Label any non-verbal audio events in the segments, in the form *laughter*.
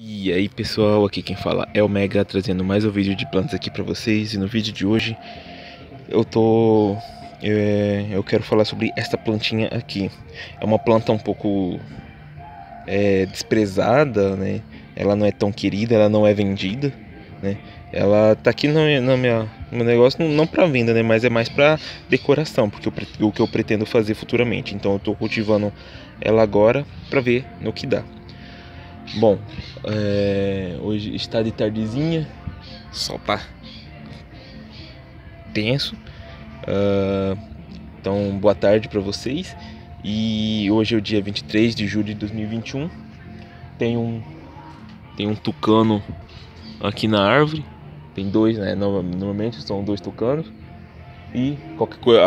E aí pessoal, aqui quem fala é o Mega trazendo mais um vídeo de plantas aqui pra vocês E no vídeo de hoje eu tô... É, eu quero falar sobre esta plantinha aqui É uma planta um pouco é, desprezada, né? Ela não é tão querida, ela não é vendida, né? Ela tá aqui no, no, minha, no meu negócio não, não pra venda, né? Mas é mais pra decoração, porque eu, o que eu pretendo fazer futuramente Então eu tô cultivando ela agora pra ver no que dá Bom, é, hoje está de tardezinha. Só tá tenso. Uh, então, boa tarde para vocês. E hoje é o dia 23 de julho de 2021. Tem um, tem um tucano aqui na árvore. Tem dois, né? Normalmente são dois tucanos. E qualquer coisa.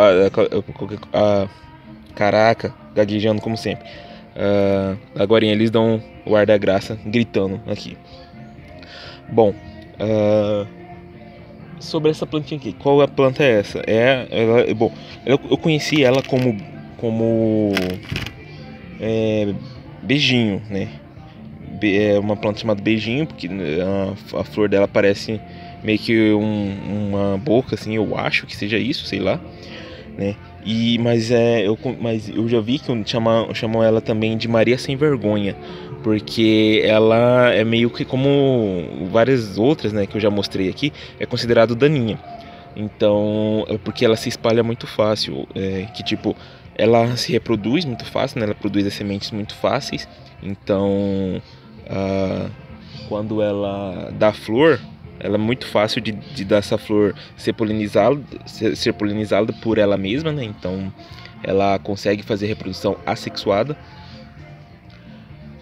caraca, gaguejando como sempre. Uh, agora eles dão o ar da graça gritando aqui. Bom, uh, sobre essa plantinha aqui, qual a planta é essa? É, ela, bom, eu, eu conheci ela como como é, beijinho, né? Be, é uma planta chamada beijinho, porque a, ah, a flor dela parece meio que um, uma boca, assim, eu acho que seja isso, sei lá, né? E, mas, é, eu, mas eu já vi que chamam, chamam ela também de Maria Sem Vergonha, porque ela é meio que como várias outras né, que eu já mostrei aqui, é considerado daninha. Então, é porque ela se espalha muito fácil, é, que tipo, ela se reproduz muito fácil, né, ela produz as sementes muito fáceis, então ah, quando ela dá flor, ela é muito fácil de, de dar essa flor ser polinizada, ser, ser polinizada por ela mesma, né? Então ela consegue fazer reprodução assexuada.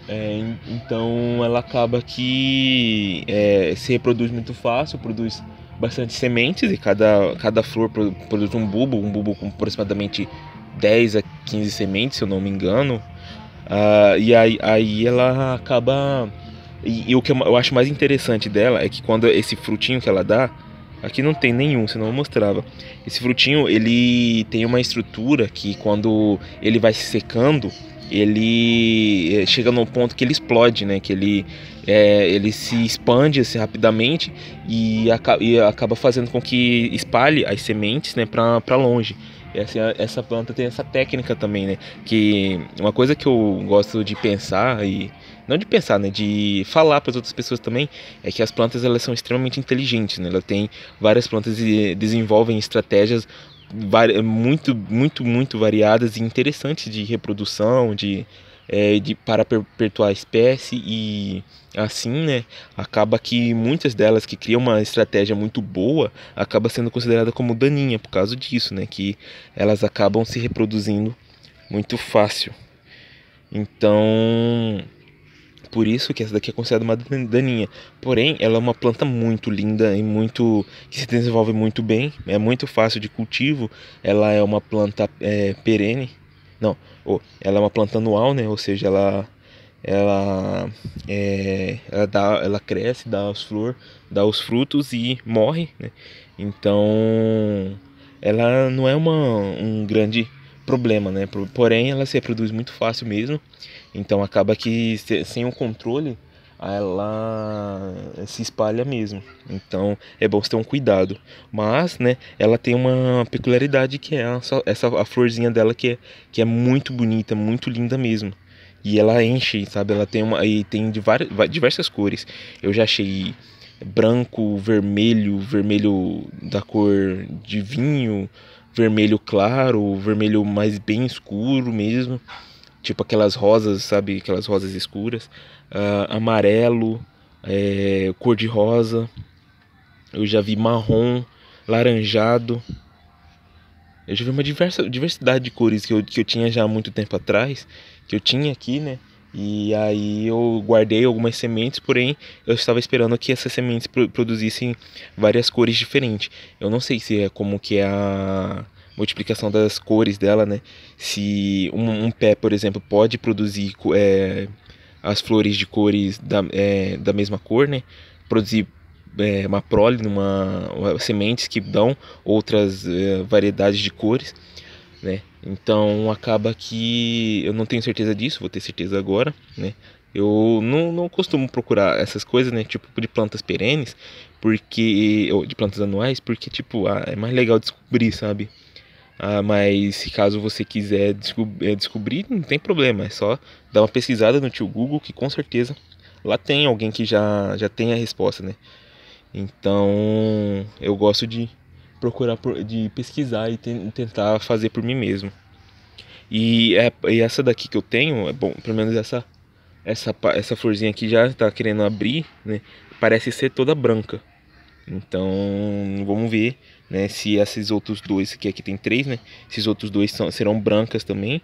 É, então ela acaba que é, se reproduz muito fácil, produz bastante sementes e cada, cada flor produz um bulbo, um bulbo com aproximadamente 10 a 15 sementes, se eu não me engano. Ah, e aí, aí ela acaba e, e, o que eu, eu acho mais interessante dela é que quando esse frutinho que ela dá, aqui não tem nenhum, senão eu mostrava. Esse frutinho, ele tem uma estrutura que quando ele vai se secando, ele eh, chega num ponto que ele explode, né? Que ele, é, ele se expande assim, rapidamente e, aca e, acaba fazendo com que espalhe as sementes né, para longe. Essa, essa planta tem essa técnica também, né? Que uma coisa que eu gosto de pensar e não de pensar, né, de falar para as outras pessoas também, é que as plantas elas são extremamente inteligentes, né? Ela tem várias plantas e desenvolvem estratégias muito, muito, muito variadas e interessantes de reprodução, de, é, de para perpetuar a espécie e assim, né? Acaba que muitas delas que criam uma estratégia muito boa acaba sendo considerada como daninha por causa disso, né? Que elas acabam se reproduzindo muito fácil. Então, por isso que essa daqui é considerada uma daninha. Porém, ela é uma planta muito linda e muito que se desenvolve muito bem. É muito fácil de cultivo. Ela é uma planta é, perene. Não, oh, ela é uma planta anual, né? Ou seja, ela ela é, ela, dá, ela cresce, dá as flores, dá os frutos e morre, né? Então, ela não é uma um grande problema, né? Porém, ela se reproduz muito fácil mesmo, então acaba que sem o controle ela se espalha mesmo. Então é bom você ter um cuidado. Mas, né, ela tem uma peculiaridade que é essa, essa a florzinha dela que é, que é muito bonita, muito linda mesmo. E ela enche, sabe? Ela tem uma e tem de várias, diversas cores. Eu já achei branco, vermelho, vermelho da cor de vinho, vermelho claro, vermelho mais bem escuro mesmo, tipo aquelas rosas, sabe? Aquelas rosas escuras, uh, amarelo, é, cor de rosa. Eu já vi marrom, laranjado. Eu já vi uma diversa, diversidade de cores que eu, que eu tinha já há muito tempo atrás, que eu tinha aqui, né? E aí eu guardei algumas sementes, porém eu estava esperando que essas sementes produzissem várias cores diferentes. Eu não sei se é como que é a multiplicação das cores dela, né? Se um, um pé, por exemplo, pode produzir é, as flores de cores da, é, da mesma cor, né? Produzir é, uma prole, uma, sementes que dão outras é, variedades de cores né? Então acaba que eu não tenho certeza disso, vou ter certeza agora, né? Eu não, não costumo procurar essas coisas, né? Tipo de plantas perenes, porque. ou de plantas anuais, porque, tipo, ah, é mais legal descobrir, sabe? Ah, mas caso você quiser eh, descobrir, não tem problema, é só dar uma pesquisada no tio Google, que com certeza lá tem alguém que já, já tem a resposta, né? Então eu gosto de procurar, por, de pesquisar e te, tentar fazer por mim mesmo. E, é, e essa daqui que eu tenho, é bom, pelo menos essa, essa, essa florzinha aqui já está querendo abrir, né? Parece ser toda branca. Então, vamos ver, né? Se esses outros dois, que aqui tem três, né? Esses outros dois são, serão brancas também.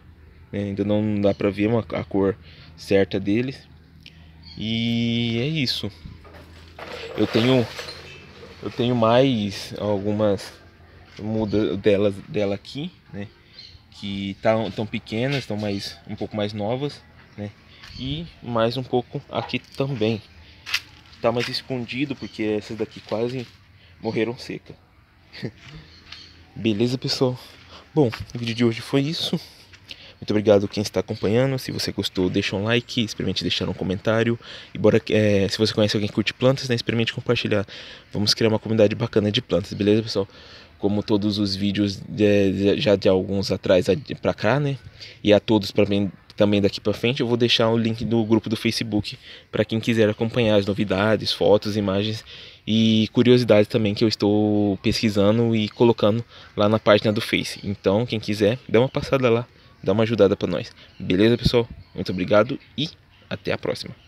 Né? Ainda não dá para ver uma, a cor certa deles. E é isso. Eu tenho eu tenho mais algumas muda delas dela aqui, né? Que tão, tá, tão pequenas, estão mais um pouco mais novas, né? E mais um pouco aqui também. Tá mais escondido porque essas daqui quase morreram seca. *laughs* Beleza, pessoal? Bom, o vídeo de hoje foi isso. Muito obrigado quem está acompanhando. Se você gostou, deixa um like, experimente deixar um comentário. E bora, é, se você conhece alguém que curte plantas, né, experimente compartilhar. Vamos criar uma comunidade bacana de plantas, beleza, pessoal? Como todos os vídeos de, de, já de alguns atrás para cá, né? E a todos para mim também daqui para frente eu vou deixar o link do grupo do Facebook para quem quiser acompanhar as novidades, fotos, imagens e curiosidades também que eu estou pesquisando e colocando lá na página do Face. Então, quem quiser, dá uma passada lá dá uma ajudada para nós. Beleza, pessoal? Muito obrigado e até a próxima.